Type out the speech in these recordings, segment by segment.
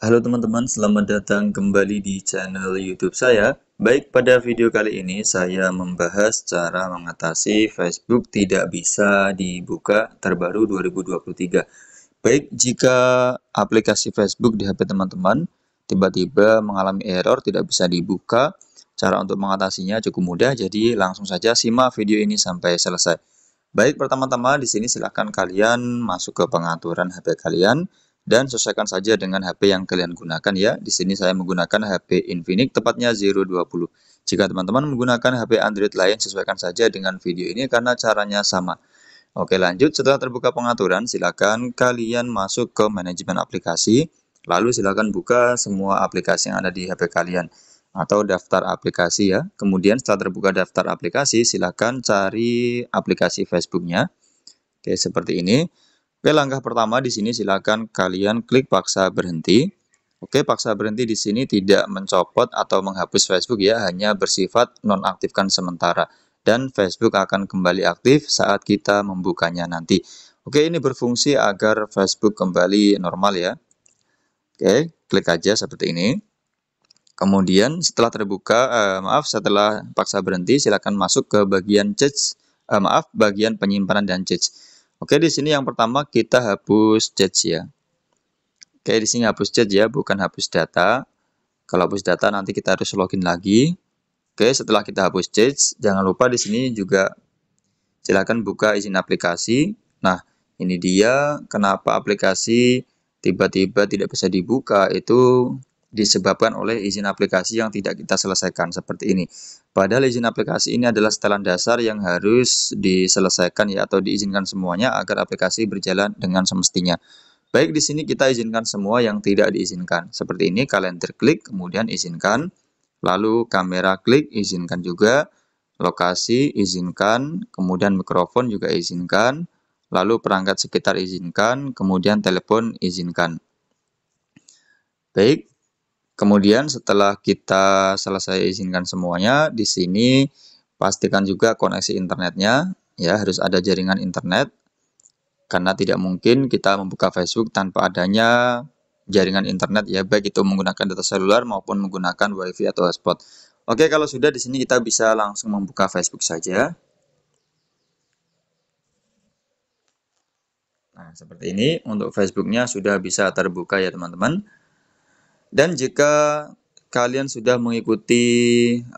Halo teman-teman, selamat datang kembali di channel YouTube saya. Baik, pada video kali ini saya membahas cara mengatasi Facebook tidak bisa dibuka terbaru 2023. Baik, jika aplikasi Facebook di HP teman-teman tiba-tiba mengalami error tidak bisa dibuka, cara untuk mengatasinya cukup mudah, jadi langsung saja simak video ini sampai selesai. Baik, pertama-tama di sini silahkan kalian masuk ke pengaturan HP kalian dan sesuaikan saja dengan HP yang kalian gunakan ya. Di sini saya menggunakan HP Infinix tepatnya 020. Jika teman-teman menggunakan HP Android lain sesuaikan saja dengan video ini karena caranya sama. Oke lanjut setelah terbuka pengaturan silakan kalian masuk ke manajemen aplikasi lalu silakan buka semua aplikasi yang ada di HP kalian atau daftar aplikasi ya. Kemudian setelah terbuka daftar aplikasi silakan cari aplikasi Facebooknya. Oke seperti ini. Oke, langkah pertama di sini silakan kalian klik paksa berhenti. Oke, paksa berhenti di sini tidak mencopot atau menghapus Facebook ya, hanya bersifat nonaktifkan sementara. Dan Facebook akan kembali aktif saat kita membukanya nanti. Oke, ini berfungsi agar Facebook kembali normal ya. Oke, klik aja seperti ini. Kemudian setelah terbuka, eh, maaf setelah paksa berhenti, silakan masuk ke bagian chat eh, maaf bagian penyimpanan dan chat. Oke, di sini yang pertama kita hapus judge ya. Oke, di sini hapus judge ya, bukan hapus data. Kalau hapus data nanti kita harus login lagi. Oke, setelah kita hapus judge, jangan lupa di sini juga silakan buka izin aplikasi. Nah, ini dia kenapa aplikasi tiba-tiba tidak bisa dibuka itu disebabkan oleh izin aplikasi yang tidak kita selesaikan seperti ini. Padahal izin aplikasi ini adalah setelan dasar yang harus diselesaikan ya atau diizinkan semuanya agar aplikasi berjalan dengan semestinya. Baik di sini kita izinkan semua yang tidak diizinkan. Seperti ini Kalian klik kemudian izinkan, lalu kamera klik izinkan juga, lokasi izinkan, kemudian mikrofon juga izinkan, lalu perangkat sekitar izinkan, kemudian telepon izinkan. Baik, Kemudian setelah kita selesai izinkan semuanya, di sini pastikan juga koneksi internetnya, ya harus ada jaringan internet, karena tidak mungkin kita membuka Facebook tanpa adanya jaringan internet, ya baik itu menggunakan data seluler maupun menggunakan WiFi atau hotspot. Oke, kalau sudah di sini kita bisa langsung membuka Facebook saja. Nah, seperti ini untuk Facebooknya sudah bisa terbuka ya teman-teman. Dan jika kalian sudah mengikuti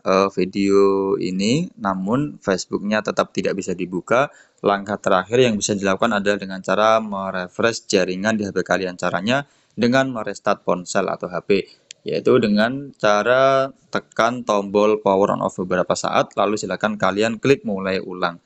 uh, video ini, namun Facebooknya tetap tidak bisa dibuka, langkah terakhir yang bisa dilakukan adalah dengan cara merefresh jaringan di HP kalian. Caranya dengan merestart ponsel atau HP, yaitu dengan cara tekan tombol power on off beberapa saat, lalu silakan kalian klik mulai ulang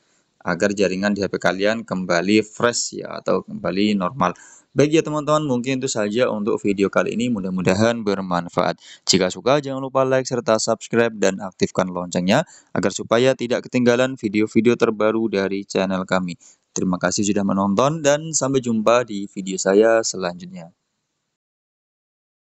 agar jaringan di HP kalian kembali fresh ya atau kembali normal. Baik ya teman-teman, mungkin itu saja untuk video kali ini. Mudah-mudahan bermanfaat. Jika suka, jangan lupa like serta subscribe dan aktifkan loncengnya agar supaya tidak ketinggalan video-video terbaru dari channel kami. Terima kasih sudah menonton dan sampai jumpa di video saya selanjutnya.